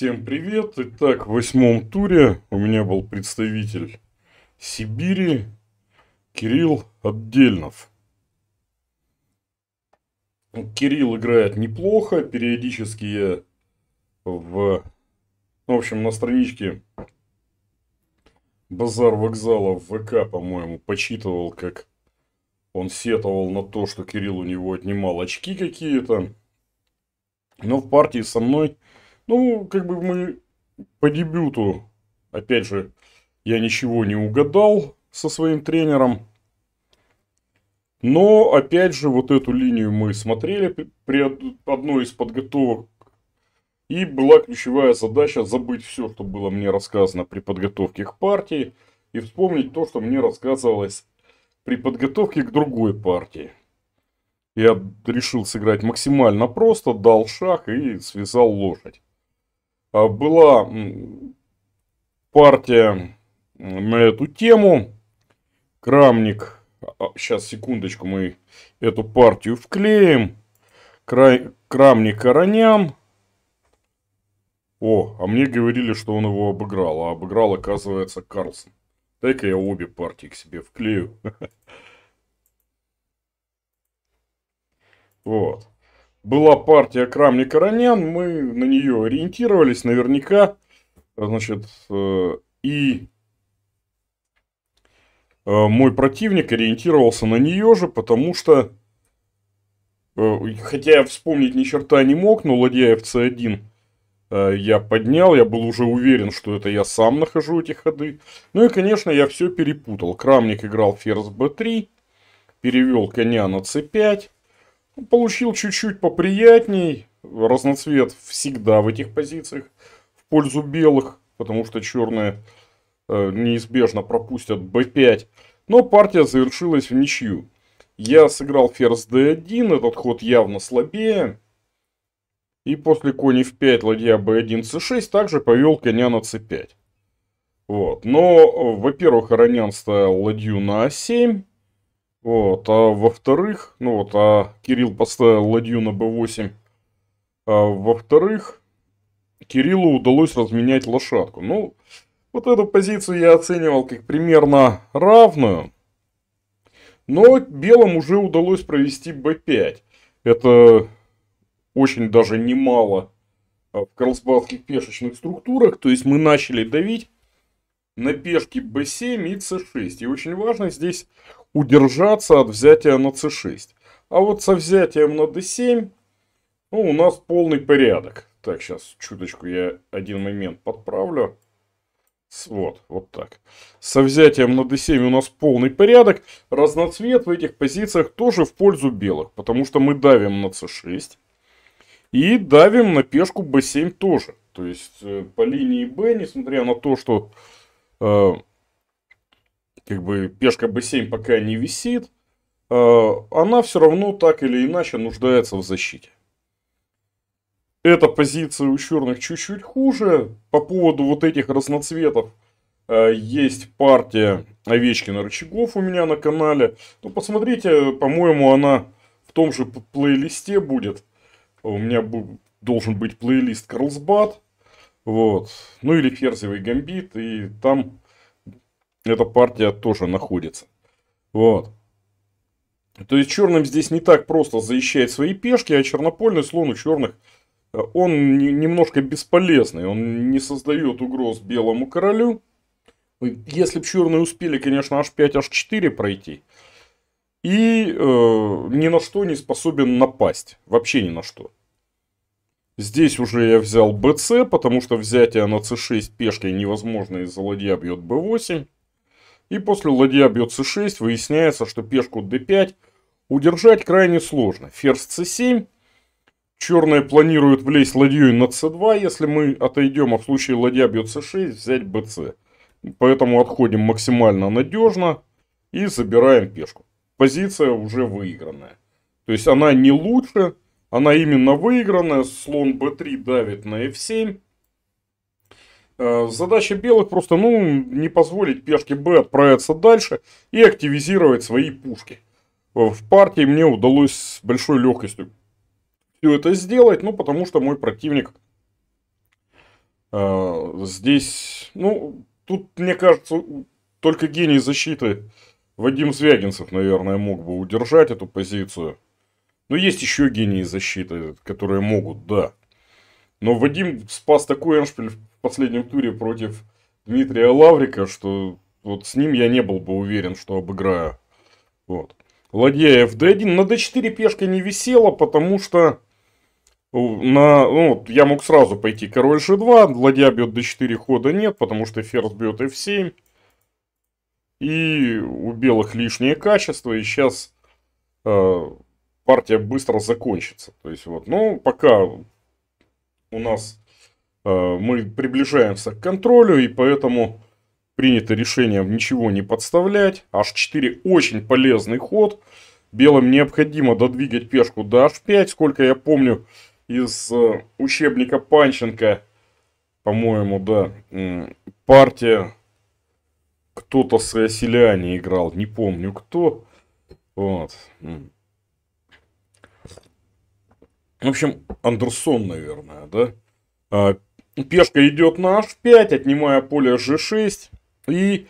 Всем привет! Итак, в восьмом туре у меня был представитель Сибири Кирилл Отдельнов. Кирилл играет неплохо, периодически я в... В общем, на страничке Базар вокзала в ВК, по-моему, почитывал, как он сетовал на то, что Кирилл у него отнимал очки какие-то. Но в партии со мной ну, как бы мы по дебюту, опять же, я ничего не угадал со своим тренером. Но, опять же, вот эту линию мы смотрели при одной из подготовок. И была ключевая задача забыть все, что было мне рассказано при подготовке к партии. И вспомнить то, что мне рассказывалось при подготовке к другой партии. Я решил сыграть максимально просто, дал шаг и связал лошадь. А, была партия на эту тему. Крамник, сейчас а, секундочку, мы эту партию вклеим. Край, Крамник Коронян. О, а мне говорили, что он его обыграл. А обыграл, оказывается, Карлсон. Дай-ка я обе партии к себе вклею. Вот была партия крамник ронян мы на нее ориентировались наверняка, значит, э, и э, мой противник ориентировался на нее же, потому что, э, хотя я вспомнить ни черта не мог, но ладья fc1 я поднял, я был уже уверен, что это я сам нахожу эти ходы. Ну и, конечно, я все перепутал. Крамник играл ферзь b3, перевел коня на c5, Получил чуть-чуть поприятней. Разноцвет всегда в этих позициях в пользу белых, потому что черные э, неизбежно пропустят b5. Но партия завершилась в ничью. Я сыграл ферзь d1, этот ход явно слабее. И после кони f5, ладья b1, c6, также повел коня на c5. Вот. Но, э, во-первых, Аронян ставил ладью на a7. Вот, а во-вторых, ну вот, а Кирилл поставил ладью на b8. А во-вторых, Кириллу удалось разменять лошадку. Ну, вот эту позицию я оценивал как примерно равную. Но белым уже удалось провести b5. Это очень даже немало а, в карлсбадских пешечных структурах. То есть мы начали давить на пешки b7 и c6. И очень важно здесь удержаться от взятия на c6. А вот со взятием на d7 ну, у нас полный порядок. Так, сейчас чуточку я один момент подправлю. Вот, вот так. Со взятием на d7 у нас полный порядок. Разноцвет в этих позициях тоже в пользу белых, потому что мы давим на c6. И давим на пешку b7 тоже. То есть э, по линии b, несмотря на то, что э, как бы пешка b7 пока не висит, а, она все равно так или иначе нуждается в защите. Эта позиция у черных чуть-чуть хуже. По поводу вот этих разноцветов а, есть партия Овечкина Рычагов у меня на канале. Ну, посмотрите, по-моему, она в том же плейлисте будет. У меня должен быть плейлист Карлсбад. Вот. Ну или Ферзевый Гамбит. И там эта партия тоже находится. Вот. То есть черным здесь не так просто защищать свои пешки, а чернопольный слон у черных, э, он немножко бесполезный, он не создает угроз белому королю. Если бы черные успели, конечно, h5, h4 пройти, и э, ни на что не способен напасть, вообще ни на что. Здесь уже я взял bc, потому что взятие на c6 пешкой невозможно из-за ладья бьет b8. И после ладья бьет c6, выясняется, что пешку d5 удержать крайне сложно. Ферзь c7, черные планируют влезть ладьей на c2, если мы отойдем, а в случае ладья бьет c6, взять bc. Поэтому отходим максимально надежно и забираем пешку. Позиция уже выигранная. То есть она не лучше, она именно выигранная. Слон b3 давит на f7. Э, задача белых просто, ну, не позволить пешке Б отправиться дальше и активизировать свои пушки. Э, в партии мне удалось с большой легкостью все это сделать, ну, потому что мой противник э, здесь, ну, тут, мне кажется, только гений защиты Вадим Звягинцев, наверное, мог бы удержать эту позицию. Но есть еще гении защиты, которые могут, да. Но Вадим спас такой эншпиль последнем туре против Дмитрия Лаврика, что вот с ним я не был бы уверен, что обыграю. Вот. Ладья fd1. На d4 пешка не висела, потому что э, на, ну, я мог сразу пойти король g2, ладья бьет d4, хода нет, потому что ферзь бьет f7. И у белых лишнее качество, и сейчас э, партия быстро закончится. То есть вот, ну, пока у нас Э, мы приближаемся к контролю, и поэтому принято решение ничего не подставлять. H4 очень полезный ход. Белым необходимо додвигать пешку до H5. Сколько я помню из э, учебника Панченко, по-моему, да, партия кто-то с Осиляне играл, не помню кто. Вот. В общем, Андерсон, наверное, да? А Пешка идет на h5, отнимая поле g6. И,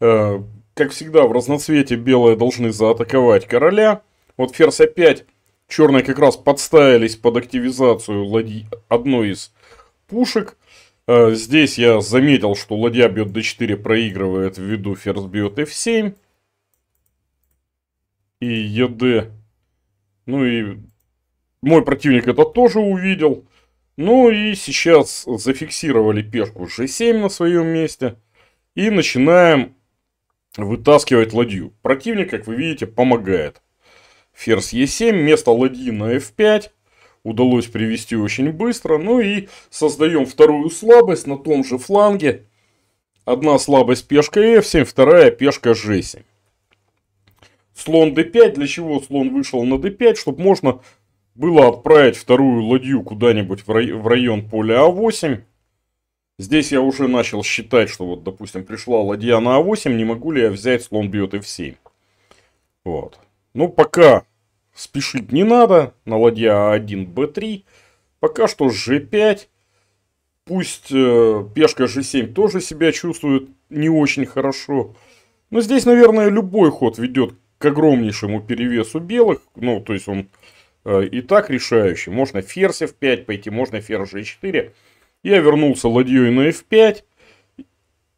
э, как всегда, в разноцвете белые должны заатаковать короля. Вот ферзь опять. Черные как раз подставились под активизацию ладьи, одной из пушек. Э, здесь я заметил, что ладья бьет d4, проигрывает ввиду ферзь бьет f7. И ед. Ну и мой противник это тоже увидел. Ну и сейчас зафиксировали пешку g7 на своем месте. И начинаем вытаскивать ладью. Противник, как вы видите, помогает. Ферзь e7, место ладьи на f5. Удалось привести очень быстро. Ну и создаем вторую слабость на том же фланге. Одна слабость пешка f7, вторая пешка g7. Слон d5. Для чего слон вышел на d5? Чтобы можно было отправить вторую ладью куда-нибудь в, рай, в район поля А8. Здесь я уже начал считать, что вот, допустим, пришла ладья на А8, не могу ли я взять слон бьет F7. Вот. Ну, пока спешить не надо. На ладья А1, Б3. Пока что G5. Пусть э, пешка G7 тоже себя чувствует не очень хорошо. Но здесь, наверное, любой ход ведет к огромнейшему перевесу белых. Ну, то есть он Э, и так решающий. Можно ферзь f5 пойти, можно ферзь g4. Я вернулся ладьей на f5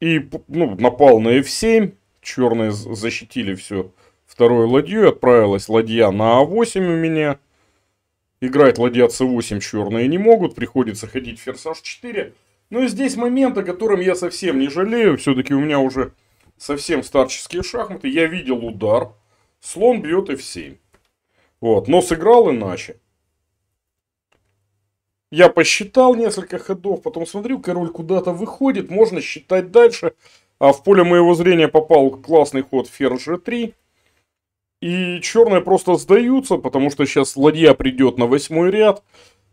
и ну, напал на f7. Черные защитили все второй ладью. Отправилась ладья на a а 8 у меня. Играть ладья c8 черные не могут. Приходится ходить ферзь h4. Ну и здесь момент, о котором я совсем не жалею. Все-таки у меня уже совсем старческие шахматы. Я видел удар. Слон бьет f7. Вот, но сыграл иначе. Я посчитал несколько ходов, потом смотрю, король куда-то выходит, можно считать дальше. А в поле моего зрения попал классный ход ферзь g3. И черные просто сдаются, потому что сейчас ладья придет на восьмой ряд.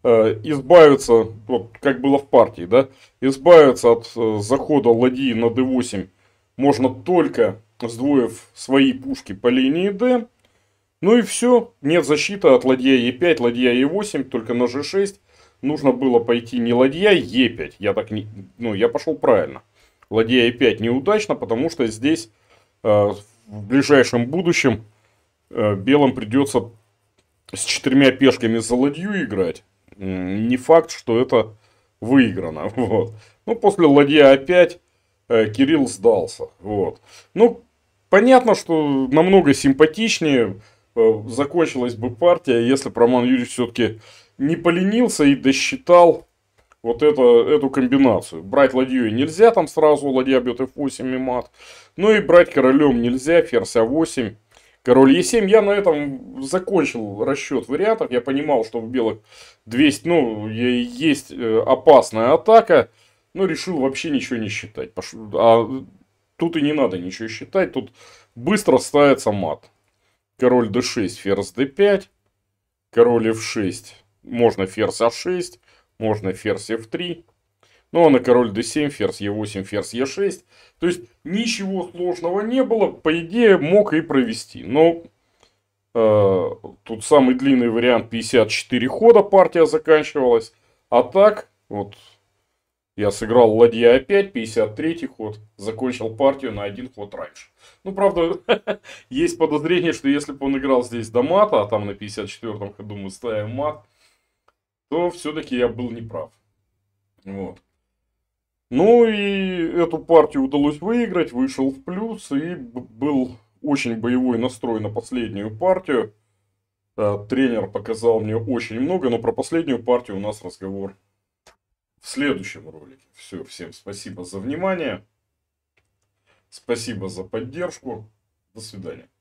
Э, избавиться, вот как было в партии, да, избавиться от э, захода ладьи на d8 можно только сдвоив свои пушки по линии d. Ну и все, нет защиты от ладья Е5, ладья Е8, только на G6. Нужно было пойти не ладья Е5, я так не... Ну, я пошел правильно. Ладья Е5 неудачно, потому что здесь э, в ближайшем будущем э, белым придется с четырьмя пешками за ладью играть. Не факт, что это выиграно. Вот. Ну, после ладья А5 э, Кирилл сдался. Вот. Ну, понятно, что намного симпатичнее Э, закончилась бы партия, если бы Роман Юрьевич все-таки не поленился и досчитал вот это, эту комбинацию. Брать ладью нельзя, там сразу ладья бьет f8 и мат. Ну и брать королем нельзя, ферзь a8, а король e7. Я на этом закончил расчет вариантов. Я понимал, что в белых 200, ну, есть э, опасная атака. Но решил вообще ничего не считать. А тут и не надо ничего считать, тут быстро ставится мат король d6, ферзь d5, король f6, можно ферзь a а 6 можно ферзь f3, ну а на король d7, ферзь e8, ферзь e6. То есть ничего сложного не было, по идее мог и провести. Но э, тут самый длинный вариант 54 хода партия заканчивалась. А так, вот я сыграл ладья опять, 53-й ход, закончил партию на один ход раньше. Ну, правда, есть подозрение, что если бы он играл здесь до мата, а там на 54-м ходу мы ставим мат, то все-таки я был неправ. Вот. Ну и эту партию удалось выиграть, вышел в плюс и был очень боевой настрой на последнюю партию. Э, тренер показал мне очень много, но про последнюю партию у нас разговор в следующем ролике. Все, всем спасибо за внимание. Спасибо за поддержку. До свидания.